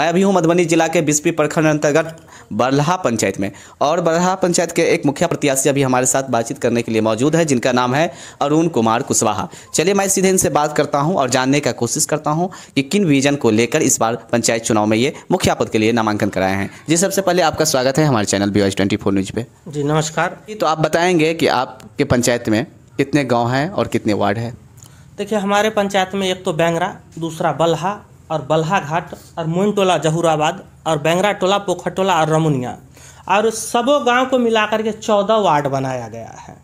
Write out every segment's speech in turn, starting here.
मैं अभी हूँ मधुबनी जिला के बिस्पी प्रखंड अंतर्गत बरहा पंचायत में और बरहा पंचायत के एक मुखिया प्रत्याशी अभी हमारे साथ बातचीत करने के लिए मौजूद है जिनका नाम है अरुण कुमार कुशवाहा चलिए मैं सीधे इनसे बात करता हूँ और जानने का कोशिश करता हूँ कि किन विजन को लेकर इस बार पंचायत चुनाव में ये मुखिया पद के लिए नामांकन कराए हैं जी सबसे पहले आपका स्वागत है हमारे channel B twenty four news पे जी नमस्कार तो आप बताएंगे कि आपके पंचायत में कितने गाँव हैं और कितने वार्ड है देखिए हमारे पंचायत में एक तो बैंगरा दूसरा बलहा और बल्हा घाट और मोइन टोला जहूराबाद और बैंगरा टोला पोखर टोला और रमुनिया और सबों गांव को मिलाकर के चौदह वार्ड बनाया गया है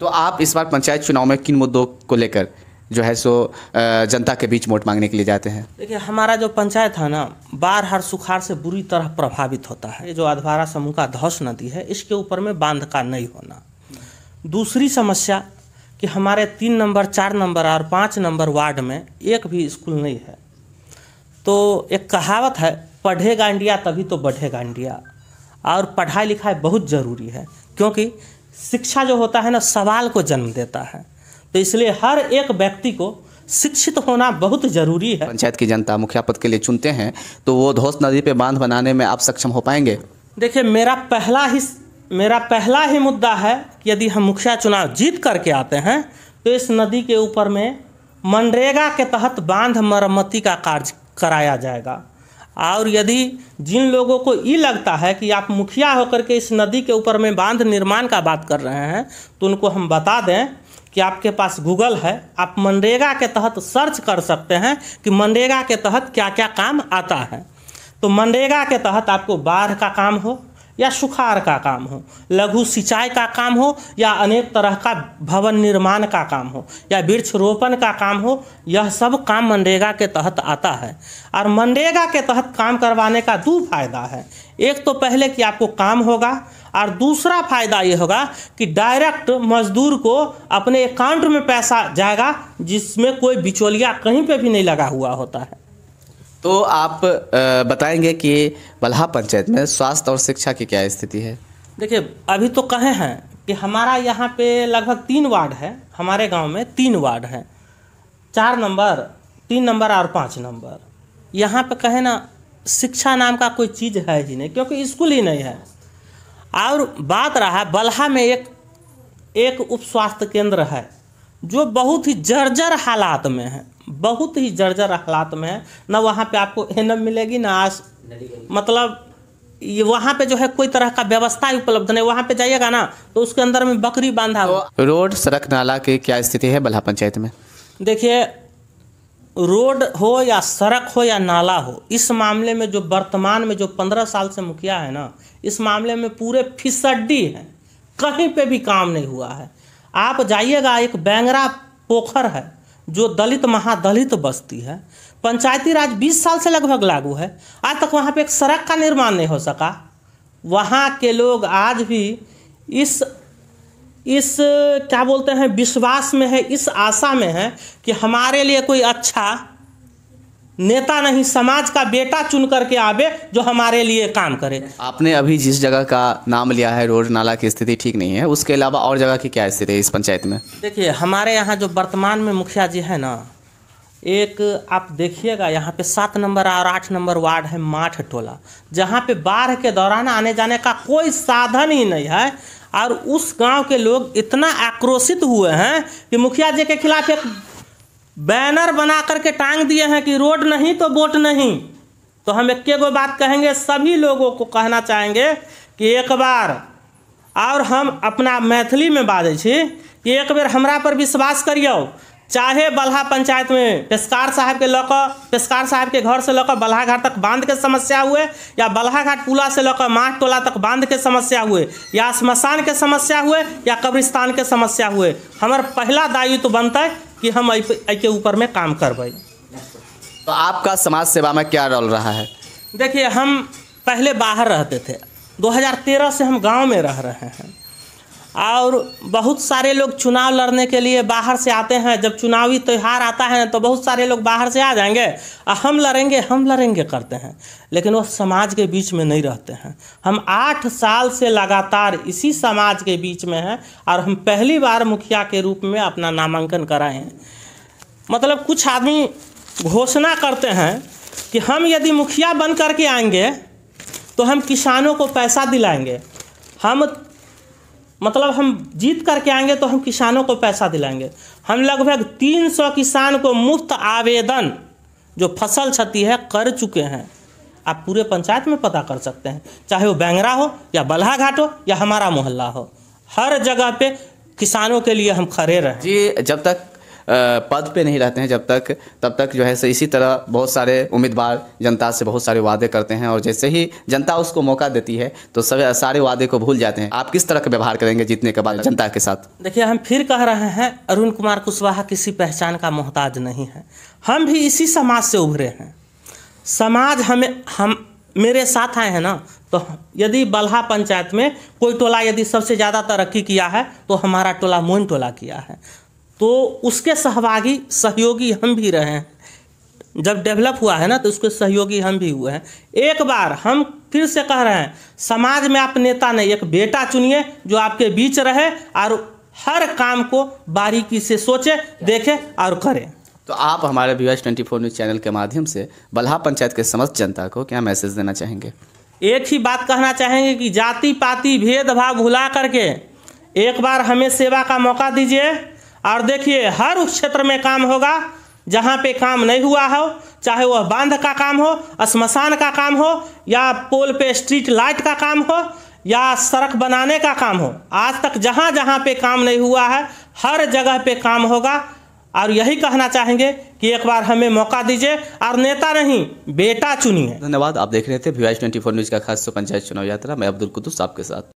तो आप इस बार पंचायत चुनाव में किन मुद्दों को लेकर जो है सो जनता के बीच वोट मांगने के लिए जाते हैं देखिए हमारा जो पंचायत है ना बाढ़ हर सुखाड़ से बुरी तरह प्रभावित होता है ये जो अधवारा समूह का धौस नदी है इसके ऊपर में बांध का नहीं होना दूसरी समस्या कि हमारे तीन नंबर चार नंबर और पाँच नंबर वार्ड में एक भी स्कूल नहीं है तो एक कहावत है पढ़ेगा इंडिया तभी तो बढ़ेगा इंडिया और पढ़ाई लिखाई बहुत ज़रूरी है क्योंकि शिक्षा जो होता है ना सवाल को जन्म देता है तो इसलिए हर एक व्यक्ति को शिक्षित होना बहुत जरूरी है पंचायत की जनता मुखिया पद के लिए चुनते हैं तो वो धोस नदी पे बांध बनाने में आप सक्षम हो पाएंगे देखिए मेरा पहला ही मेरा पहला ही मुद्दा है कि यदि हम मुखिया चुनाव जीत करके आते हैं तो इस नदी के ऊपर में मनरेगा के तहत बांध मरम्मती का कार्य कराया जाएगा और यदि जिन लोगों को ये लगता है कि आप मुखिया होकर के इस नदी के ऊपर में बांध निर्माण का बात कर रहे हैं तो उनको हम बता दें कि आपके पास गूगल है आप मनरेगा के तहत सर्च कर सकते हैं कि मनरेगा के तहत क्या क्या काम आता है तो मनरेगा के तहत आपको बाढ़ का काम हो या सुखार का काम हो लघु सिंचाई का काम हो या अनेक तरह का भवन निर्माण का काम हो या वृक्षरोपण का काम हो यह सब काम मनरेगा के तहत आता है और मनरेगा के तहत काम करवाने का दो फायदा है एक तो पहले कि आपको काम होगा और दूसरा फायदा ये होगा कि डायरेक्ट मजदूर को अपने अकाउंट में पैसा जाएगा जिसमें कोई बिचौलिया कहीं पे भी नहीं लगा हुआ होता है तो आप बताएंगे कि बल्हा पंचायत में स्वास्थ्य और शिक्षा की क्या स्थिति है देखिए अभी तो कहे हैं कि हमारा यहाँ पे लगभग तीन वार्ड है हमारे गांव में तीन वार्ड हैं चार नंबर तीन नंबर और पाँच नंबर यहाँ पे कहे ना शिक्षा नाम का कोई चीज़ है ही नहीं क्योंकि स्कूल ही नहीं है और बात रहा बल्हा में एक एक उप स्वास्थ्य केंद्र है जो बहुत ही जर्जर हालात में है बहुत ही जर्जर हालात में है ना वहाँ पे आपको एनम मिलेगी ना आस मतलब ये वहाँ पे जो है कोई तरह का व्यवस्था उपलब्ध नहीं वहाँ पे जाइएगा ना तो उसके अंदर में बकरी बांधा तो रोड सड़क नाला की क्या स्थिति है बल्हा पंचायत में देखिए रोड हो या सड़क हो या नाला हो इस मामले में जो वर्तमान में जो पंद्रह साल से मुखिया है ना इस मामले में पूरे फिसड्डी है कहीं पे भी काम नहीं हुआ है आप जाइएगा एक बैंगरा पोखर है जो दलित महादलित बस्ती है पंचायती राज 20 साल से लगभग लागू है आज तक वहाँ पे एक सड़क का निर्माण नहीं हो सका वहाँ के लोग आज भी इस इस क्या बोलते हैं विश्वास में है इस आशा में है कि हमारे लिए कोई अच्छा नेता नहीं समाज का बेटा चुन करके आवे जो हमारे लिए काम करे आपने अभी जिस जगह का नाम लिया है रोड नाला की स्थिति ठीक नहीं है उसके अलावा और जगह की क्या स्थिति है इस पंचायत में देखिए हमारे यहाँ जो वर्तमान में मुखिया जी है ना एक आप देखिएगा यहाँ पे सात नंबर और आठ नंबर वार्ड है माठ टोला जहाँ पे बाढ़ के दौरान आने जाने का कोई साधन ही नहीं है और उस गांव के लोग इतना आक्रोशित हुए हैं कि मुखिया जी के खिलाफ एक बैनर बना करके टांग दिए हैं कि रोड नहीं तो वोट नहीं तो हम एक गो बात कहेंगे सभी लोगों को कहना चाहेंगे कि एक बार और हम अपना मैथिली में बाजे कि एक बार हमरा पर विश्वास करियो चाहे बल्हा पंचायत में पेशकार साहब के लक पेशकार साहब के घर से लक बल्हा घाट तक बांध के समस्या हुए या बल्हा घाट पुला से लक माह टोला तक बांध के समस्या हुए या शमशान के समस्या हुए या कब्रिस्तान के समस्या हुए हमर पहला दायित्व है कि हम एहि के ऊपर में काम करबै तो आपका समाज सेवा में क्या रोल रहा है देखिए हम पहले बाहर रहते थे 2013 से हम गांव में रह रहे हैं और बहुत सारे लोग चुनाव लड़ने के लिए बाहर से आते हैं जब चुनावी त्यौहार आता है तो बहुत सारे लोग बाहर से आ जाएंगे और हम लड़ेंगे हम लड़ेंगे करते हैं लेकिन वो समाज के बीच में नहीं रहते हैं हम आठ साल से लगातार इसी समाज के बीच में हैं और हम पहली बार मुखिया के रूप में अपना नामांकन कराए हैं मतलब कुछ आदमी घोषणा करते हैं कि हम यदि मुखिया बन करके आएंगे तो हम किसानों को पैसा दिलाएंगे हम मतलब हम जीत करके आएंगे तो हम किसानों को पैसा दिलाएंगे हम लगभग 300 किसान को मुफ्त आवेदन जो फसल क्षति है कर चुके हैं आप पूरे पंचायत में पता कर सकते हैं चाहे वो बैंगरा हो या बल्हा घाट हो या हमारा मोहल्ला हो हर जगह पे किसानों के लिए हम खड़े रहे जी जब तक पद पे नहीं रहते हैं जब तक तब तक जो है सो इसी तरह बहुत सारे उम्मीदवार जनता से बहुत सारे वादे करते हैं और जैसे ही जनता उसको मौका देती है तो सब सारे वादे को भूल जाते हैं आप किस तरह का व्यवहार करेंगे जीतने के बाद जनता के साथ देखिए हम फिर कह रहे हैं अरुण कुमार कुशवाहा किसी पहचान का मोहताज नहीं है हम भी इसी समाज से उभरे हैं समाज हमें हम मेरे साथ आए हैं ना तो यदि बल्हा पंचायत में कोई टोला यदि सबसे ज़्यादा तरक्की किया है तो हमारा टोला मोइन टोला किया है तो उसके सहभागी सहयोगी हम भी रहे हैं जब डेवलप हुआ है ना तो उसके सहयोगी हम भी हुए हैं एक बार हम फिर से कह रहे हैं समाज में आप नेता नहीं एक बेटा चुनिए जो आपके बीच रहे और हर काम को बारीकी से सोचे देखे और करें तो आप हमारे B twenty four news channel के माध्यम से बल्हा पंचायत के समस्त जनता को क्या मैसेज देना चाहेंगे एक ही बात कहना चाहेंगे कि जाति पाति भेदभाव भुला करके एक बार हमें सेवा का मौका दीजिए और देखिए हर उस क्षेत्र में काम होगा जहाँ पे काम नहीं हुआ हो चाहे वह बांध का काम हो स्मशान का काम हो या पोल पे स्ट्रीट लाइट का काम हो या सड़क बनाने का काम हो आज तक जहाँ जहाँ पे काम नहीं हुआ है हर जगह पे काम होगा और यही कहना चाहेंगे कि एक बार हमें मौका दीजिए और नेता नहीं बेटा चुनिए धन्यवाद आप देख रहे थे वी ट्वेंटी फोर न्यूज़ का खास पंचायत चुनाव यात्रा मैं अब्दुल कुतुस आपके के साथ